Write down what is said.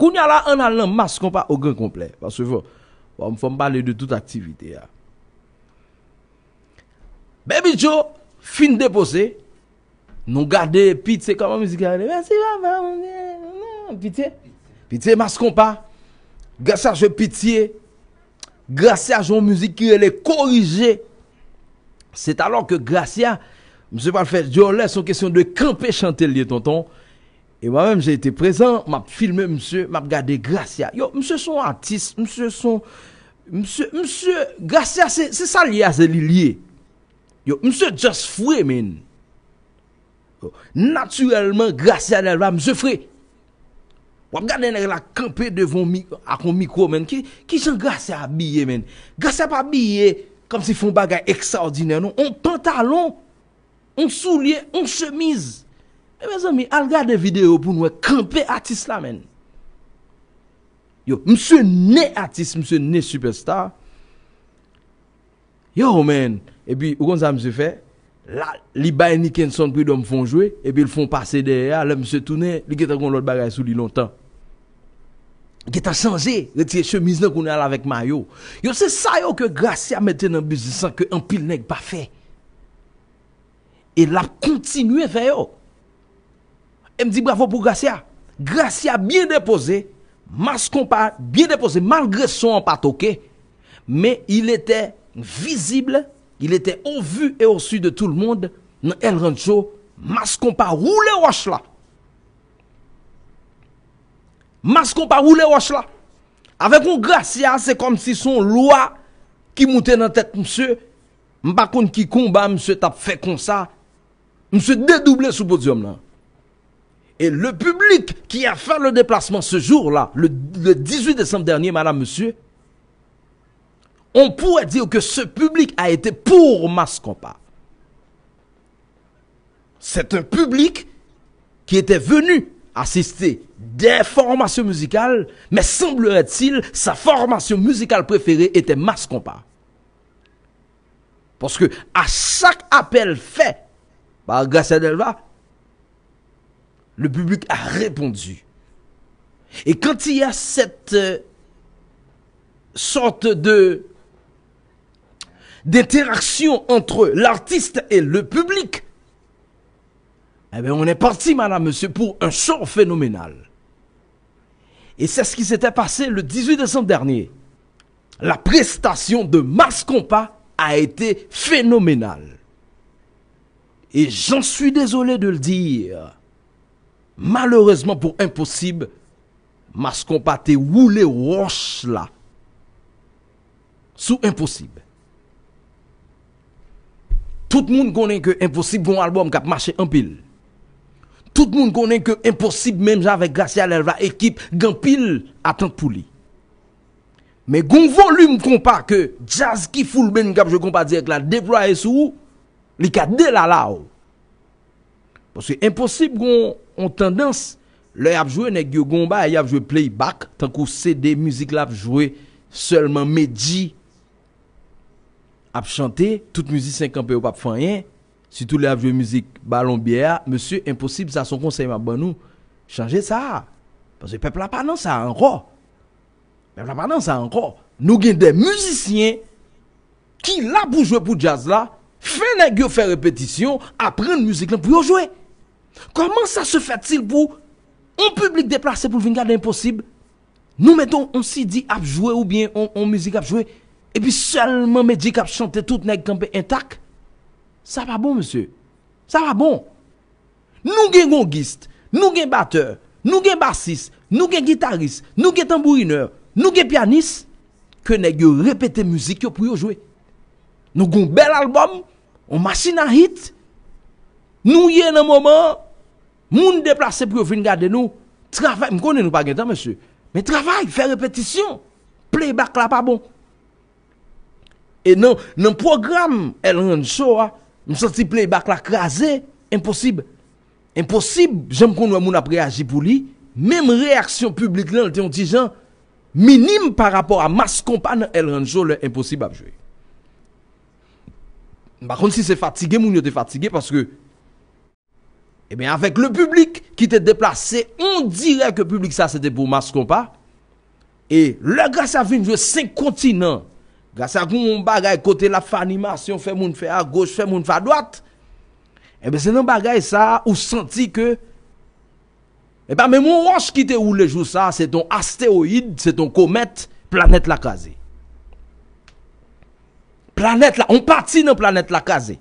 Koun a la an alan mas pas pa ogan Parce que, fò, wò m me parler de toute activité. Baby Joe, fin puis nou gade pitié koman mizik ben, merci, pitié pitié, pitié, Pite pas Gracia, je pitié. Gracia, pitiye. Grasya jè musique, qui est corrigée. C'est alors que Gracia, M. faire Joe laisse en question de camper chanter lié tonton. Et moi-même j'ai été présent, m'a filmé monsieur, m'a regardé Gracia. Yo, monsieur son artiste, monsieur son... Monsieur, monsieur, Gracia, c'est ça l'ilier, c'est l'ilier. Yo, monsieur just free, men. Naturellement, Gracia n'est pas monsieur free. M'a regardé n'est la campée devant mon micro, men, qui sont Gracia habillée, men. Gracia pa habillée, comme si font bagaie extraordinaire, non? En pantalon, en soulier, en chemise. Mais eh, mes amis, regardez la vidéos pour nous camper artiste là men. Yo, monsieur né artiste, monsieur né superstar. Yo man, et puis où comme ça monsieur fait Là, li bay Nickenson puis d'homme font jouer et puis ils font passer derrière, le monsieur tourner, li qui t'ont l'autre bagarre sous lui longtemps. Qui t'a changé, retire chemise qu'on est avec maillot. Yo c'est ça yo que grâce à mettre dans business sans que un pile nèg pas fait. Et l'a continué faire yo. Et me dit bravo pour Gracia. Gracia bien déposé, Mascompa bien déposé, malgré son pas mais il était visible, il était au vu et au su de tout le monde. Dans El Rancho, Mascompa pas roulé roche là. roule pas roche là. Avec un Gracia, c'est comme si son loi qui moutait dans la tête, monsieur, pas qui combat, monsieur, t'a fait comme ça, monsieur dédoublé sous podium là. Et le public qui a fait le déplacement ce jour-là, le, 18 décembre dernier, madame, monsieur, on pourrait dire que ce public a été pour Mascompa. C'est un public qui était venu assister des formations musicales, mais semblerait-il, sa formation musicale préférée était Mascompa. Parce que à chaque appel fait par Gracia Delva, le public a répondu. Et quand il y a cette euh, sorte de d'interaction entre l'artiste et le public, eh bien, on est parti, madame, monsieur, pour un show phénoménal. Et c'est ce qui s'était passé le 18 décembre dernier. La prestation de Mars a été phénoménale. Et j'en suis désolé de le dire. Maloreseman pou Imposib, mas kompate wou le rosh la. Sou Imposib. Tout moun konen ke Imposib goun alboum kap mache empil. Tout moun konen ke Imposib menm javek glasyal ev la ekip gampil atan pou li. Me goun volume kompa ke jazz ki foul menm kap je kompa di ek la deploye sou, li ka de la la ou. Parce que impossible qu'on on tendance, à jouer, joué, nest gomba, y a joué playback, tant qu'on CD, musique la joué seulement midi a chanté, toute musique 50 ou pas fait rien, surtout le a joué musique ballon bière, monsieur, impossible, ça son conseil m'a nous, changez ça. Parce que le peuple a pas non ça encore. Le peuple a pas non ça encore. Nous avons des musiciens qui là pour jouer pour jazz là, fait nèg yo faire répétition, apprendre musique pour jouer. Comment ça se fait-il pour un public déplacé pour venir garder impossible Nous mettons un CD à jouer ou bien on, musique à jouer et puis seulement Medjik à chanter, tout nèg campé intact. Ça va bon monsieur. Ça va bon. Nous avons des nous des batteur, nous bassistes, bassiste, nous des guitariste, nous pianistes. tambourineur, nous pianiste que nèg répéter musique pour jouer. Nous avons un bel album, on machine à hit, nous y un moment, moun déplacé pour venir garder nous, travail, me connais nous pas temps monsieur, mais travail, faire répétition, playback là pas bon. Et non, dans le programme El Rancho, je ah, me sens playback là crasé, impossible. Impossible, j'aime qu'on nous a réagi pour lui, même réaction publique là, on dit minime par rapport à masse compagne El Rancho, le impossible à jouer. Par contre, si c'est fatigué, moun yo te fatigué parce que eh bien, avec le public qui était déplacé, on dirait que le public, ça, c'était pour pas. Et là, grâce à de cinq continents, grâce à on bagaille côté la fanimation, fait mon fait à gauche, fait mon fait à droite, eh bien, c'est un bagaille, ça, où senti que, eh bien, mais mon roche qui où le jour ça, c'est ton astéroïde, c'est ton comète, planète la casée. Planète la, on partit dans planète la casée.